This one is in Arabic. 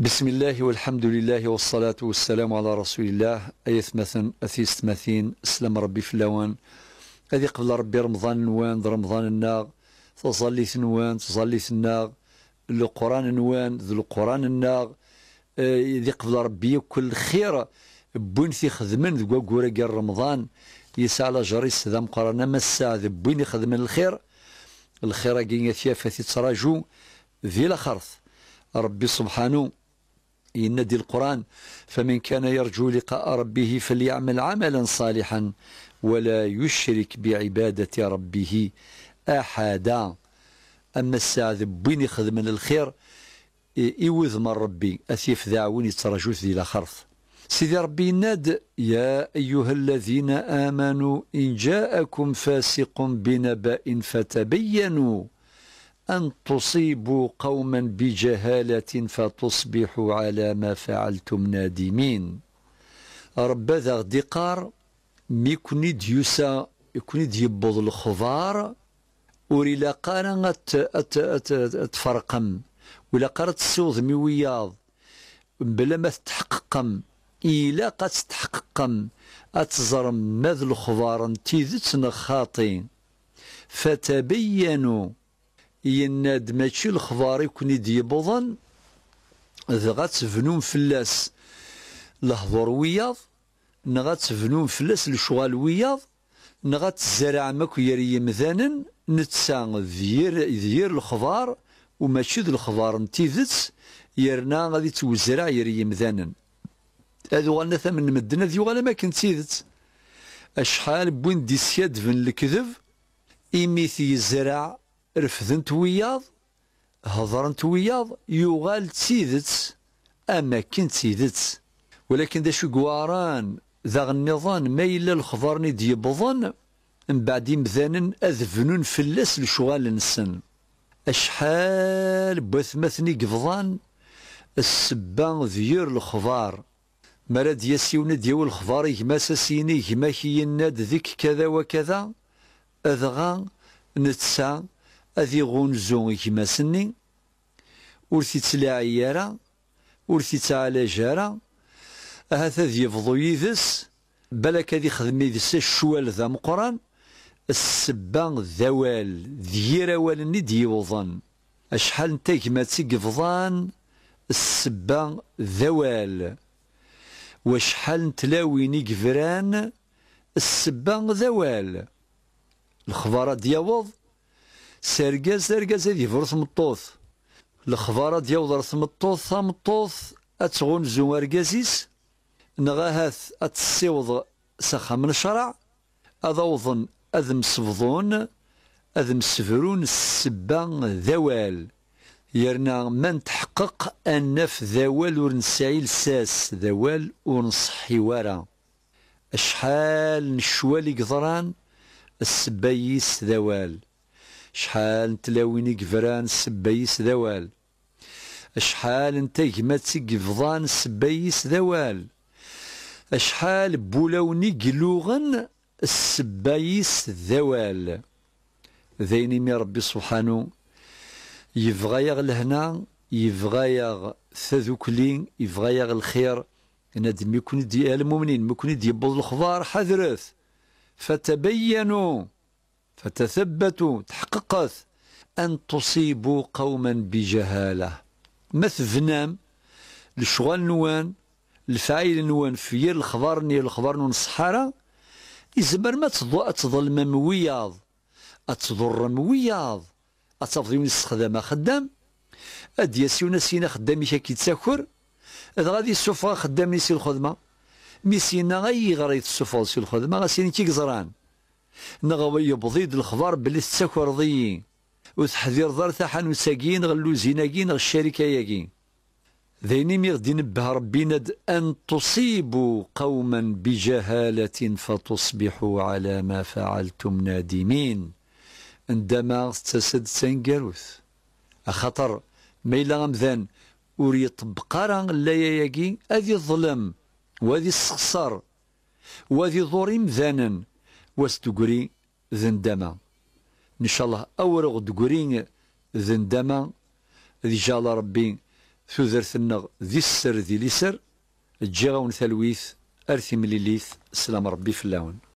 بسم الله والحمد لله والصلاة والسلام على رسول الله أيث مثن أثيست مثين اسلم ربي في اللوان أذي قبل ربي رمضان نوان رمضان الناغ تصلي ثنوان تصلي ثناغ القرآن نوان ذو القرآن الناغ أذي قبل ربي كل خير بوين في خدمن ذو قورة رمضان يسعى على جريس ذا مقارنة مساء ذو بوين يخدمن الخير الخير كي يتيافة تتراجو ذي لخرث ربي سبحانه ينادي القرآن فمن كان يرجو لقاء ربه فليعمل عملا صالحا ولا يشرك بعبادة ربه أحدا أما السعد بين يخدم الخير يوذ من ربي أثيف ذاعون يترجوث ذي لخرف سيدي ربي ناد يا أيها الذين آمنوا إن جاءكم فاسق بنبأ فتبينوا أن تصيبوا قوما بجهالة فتصبحوا على ما فعلتم نادمين رب ذا قار ميكوني ديوسا يكوني ديبض الخضار وري لا قانا تفرقم ولا قرت السوض مي وياض بلا ما تتحققم إلا قد تتحققم أتزرم ماذ الخضار تيذتنا خاطي فتبينوا يناد ماشي الخضار يكون يبوظن ذا غتبنون فلاس لهضر وياض نغا تبنون فلاس لشوال وياض نغا تزرع ماك يري مثلا نتسا ذير ذير الخضار وماشي ذي الخضار نتيذت يرنا غادي توزرع يري مثلا هذو غانا ثمن مدنا ذي غانا ما كنت تيذت اشحال بوين ديسياد فن الكذب إيميثي يزرع رفضنت وياض هضرنت وياض يغال تيدت اما كنت تيدت ولكن داشو كواران ذا النظام ما الا الخضر ندي بظن من بعد مذانن اذفنون فلس لشغال نسن اشحال بثمثني قفضان السبان ذير الخضار مراد ياسي ونديو الخضار يما ساسيني يما كي ناد ذيك كذا وكذا اذغا نتسان أذي غنزو إكما سني ورثي تلاعي يارا ورثي تعالى جارا أهذا ذي فضو يذس بلك ذي خدمي ذس الشوال ذا مقران السبان ذوال ذيرا والني دي وظن أشحال نتاك ما تقفضان السبان ذوال وشحال نتلاوي نقفران السبان ذوال الخبارة ديوض سرقاز سرقاز هذي فرث مطوط الخبار غادي يوضر تمطوط اتغون اتغنزو ارقازيس نغاهاث اتسيوض سخا من شرع اذوظن اذم سفضون اذم سفرون السبا ذوال يرنا من تحقق انف ذوال ورنسعي الساس ذوال ونصحي ورا شحال نشوالي قدران السبايس ذوال شحال تلاوين كفران سبيس ذوال شحال انت غمات قفضان سبيس ذوال شحال بولوني قلوغن السبايس ذوال ذيني من ربي سبحانه يفغيغ لهنا يفغيغ ثذوكلي يفغيغ الخير انا ميكوني ديال المؤمنين ميكوني ديال الخضار حذرث فتبينوا فتثبتوا تحققت أن تصيبوا قوما بجهالة ما فنام الشغل نوان الفعيل نوان في الخبر ني الخبر نون الصحارى يزبر ما تظلم موياض أتضر موياض أتفضي من استخدام خدام أد ياسيونا سينا خدام كي تساكر غادي السفرة خدام نسي الخدمة مي سينا غيغري السفرة سي الخدمة غاسيني كيك قزران نغوي بضيد الخضار بلي تسكرضيي وتحذير ضر تاحن غلو غلوزيناكين الشركه ياكين ذيني مي غدي نبه ربي أن تصيبوا قوما بجهالة فتصبحوا على ما فعلتم نادمين عندما تسد سنقاروث خاطر ما إلا غمذان وري طبقا لا ياكي أذي الظلم وذي السخسر وذي ظريم ذنن واستقري ذندما إن شاء الله أورغ دقري ذندما ذي جال ربي ثذرت النغ ذي السر ذي لسر جيغون ثلويث أرثي مليليث سلام ربي في اللون